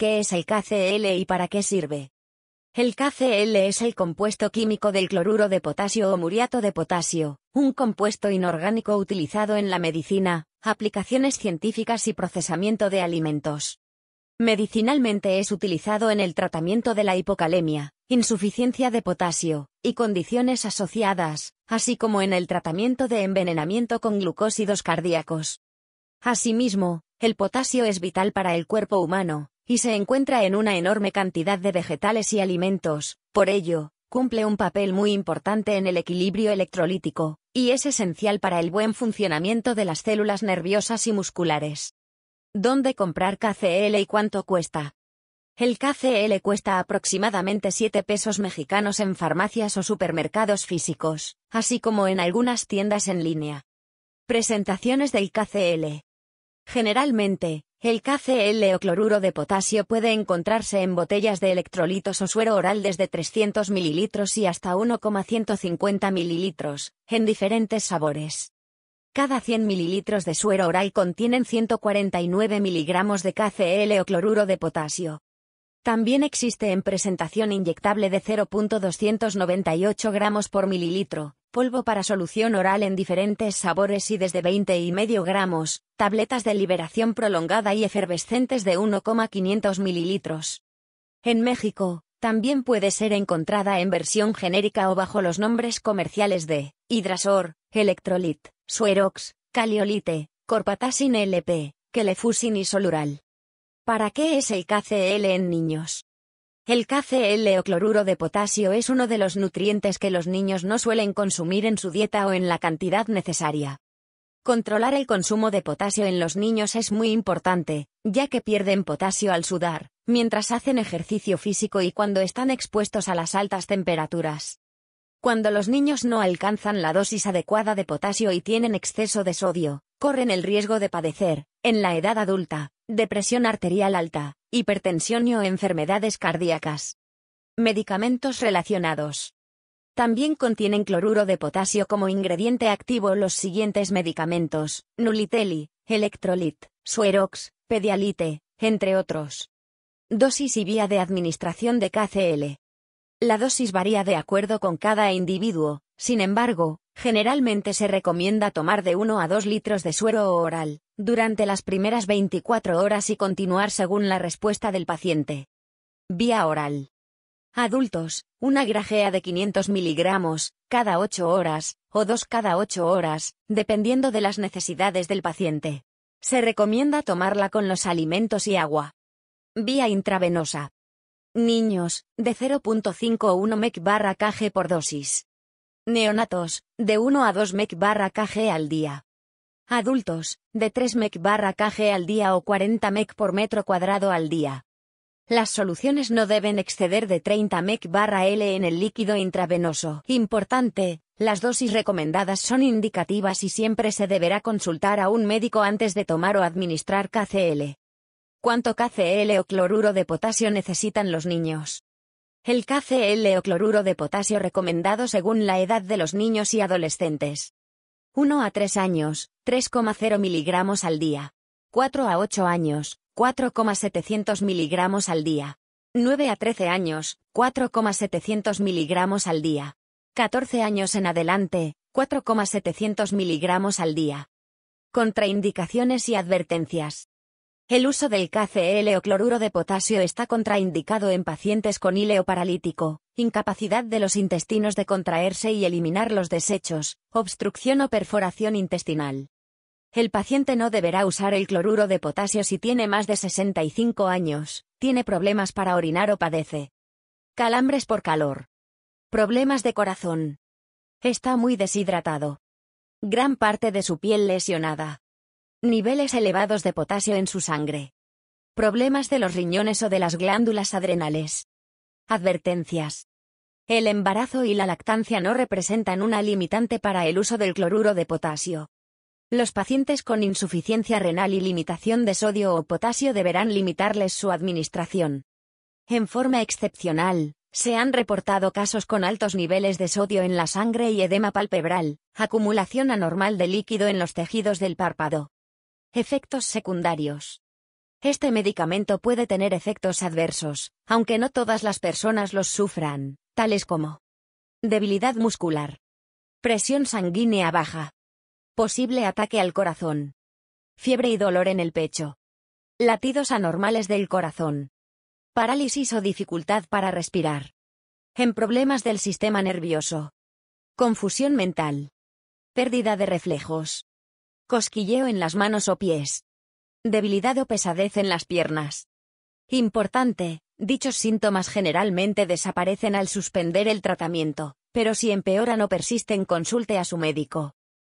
¿Qué es el KCl y para qué sirve? El KCl es el compuesto químico del cloruro de potasio o muriato de potasio, un compuesto inorgánico utilizado en la medicina, aplicaciones científicas y procesamiento de alimentos. Medicinalmente es utilizado en el tratamiento de la hipocalemia, insuficiencia de potasio, y condiciones asociadas, así como en el tratamiento de envenenamiento con glucósidos cardíacos. Asimismo, el potasio es vital para el cuerpo humano, y se encuentra en una enorme cantidad de vegetales y alimentos, por ello, cumple un papel muy importante en el equilibrio electrolítico, y es esencial para el buen funcionamiento de las células nerviosas y musculares. ¿Dónde comprar KCL y cuánto cuesta? El KCL cuesta aproximadamente 7 pesos mexicanos en farmacias o supermercados físicos, así como en algunas tiendas en línea. Presentaciones del KCL. Generalmente, el KCl o cloruro de potasio puede encontrarse en botellas de electrolitos o suero oral desde 300 ml y hasta 1,150 ml, en diferentes sabores. Cada 100 ml de suero oral contienen 149 mg de KCl o cloruro de potasio. También existe en presentación inyectable de 0.298 gramos por mililitro, polvo para solución oral en diferentes sabores y desde 20 y medio gramos, tabletas de liberación prolongada y efervescentes de 1,500 mililitros. En México, también puede ser encontrada en versión genérica o bajo los nombres comerciales de Hidrasor, Electrolit, Suerox, Caliolite, Corpatasin LP, Kelefusin y Solural. ¿Para qué es el KCL en niños? El KCl o cloruro de potasio es uno de los nutrientes que los niños no suelen consumir en su dieta o en la cantidad necesaria. Controlar el consumo de potasio en los niños es muy importante, ya que pierden potasio al sudar, mientras hacen ejercicio físico y cuando están expuestos a las altas temperaturas. Cuando los niños no alcanzan la dosis adecuada de potasio y tienen exceso de sodio, corren el riesgo de padecer, en la edad adulta, depresión arterial alta, hipertensión o enfermedades cardíacas. Medicamentos relacionados. También contienen cloruro de potasio como ingrediente activo los siguientes medicamentos, Nuliteli, Electrolit, Suerox, Pedialite, entre otros. Dosis y vía de administración de KCL. La dosis varía de acuerdo con cada individuo, sin embargo, generalmente se recomienda tomar de 1 a 2 litros de suero oral, durante las primeras 24 horas y continuar según la respuesta del paciente. Vía oral. Adultos, una grajea de 500 miligramos, cada 8 horas, o dos cada 8 horas, dependiendo de las necesidades del paciente. Se recomienda tomarla con los alimentos y agua. Vía intravenosa. Niños, de 0.5 o 1 MEC barra kg por dosis. Neonatos, de 1 a 2 MEC barra kg al día adultos, de 3 mec barra kg al día o 40 mec por metro cuadrado al día. Las soluciones no deben exceder de 30 mec barra L en el líquido intravenoso. Importante, las dosis recomendadas son indicativas y siempre se deberá consultar a un médico antes de tomar o administrar KCL. ¿Cuánto KCL o cloruro de potasio necesitan los niños? El KCL o cloruro de potasio recomendado según la edad de los niños y adolescentes. 1 a 3 años, 3,0 miligramos al día. 4 a 8 años, 4,700 miligramos al día. 9 a 13 años, 4,700 miligramos al día. 14 años en adelante, 4,700 miligramos al día. Contraindicaciones y advertencias. El uso del KCl o cloruro de potasio está contraindicado en pacientes con híleo paralítico, incapacidad de los intestinos de contraerse y eliminar los desechos, obstrucción o perforación intestinal. El paciente no deberá usar el cloruro de potasio si tiene más de 65 años, tiene problemas para orinar o padece. Calambres por calor. Problemas de corazón. Está muy deshidratado. Gran parte de su piel lesionada. Niveles elevados de potasio en su sangre. Problemas de los riñones o de las glándulas adrenales. Advertencias. El embarazo y la lactancia no representan una limitante para el uso del cloruro de potasio. Los pacientes con insuficiencia renal y limitación de sodio o potasio deberán limitarles su administración. En forma excepcional, se han reportado casos con altos niveles de sodio en la sangre y edema palpebral, acumulación anormal de líquido en los tejidos del párpado. Efectos secundarios. Este medicamento puede tener efectos adversos, aunque no todas las personas los sufran, tales como debilidad muscular, presión sanguínea baja, posible ataque al corazón, fiebre y dolor en el pecho, latidos anormales del corazón, parálisis o dificultad para respirar, en problemas del sistema nervioso, confusión mental, pérdida de reflejos, Cosquilleo en las manos o pies. Debilidad o pesadez en las piernas. Importante, dichos síntomas generalmente desaparecen al suspender el tratamiento, pero si empeoran o persisten consulte a su médico.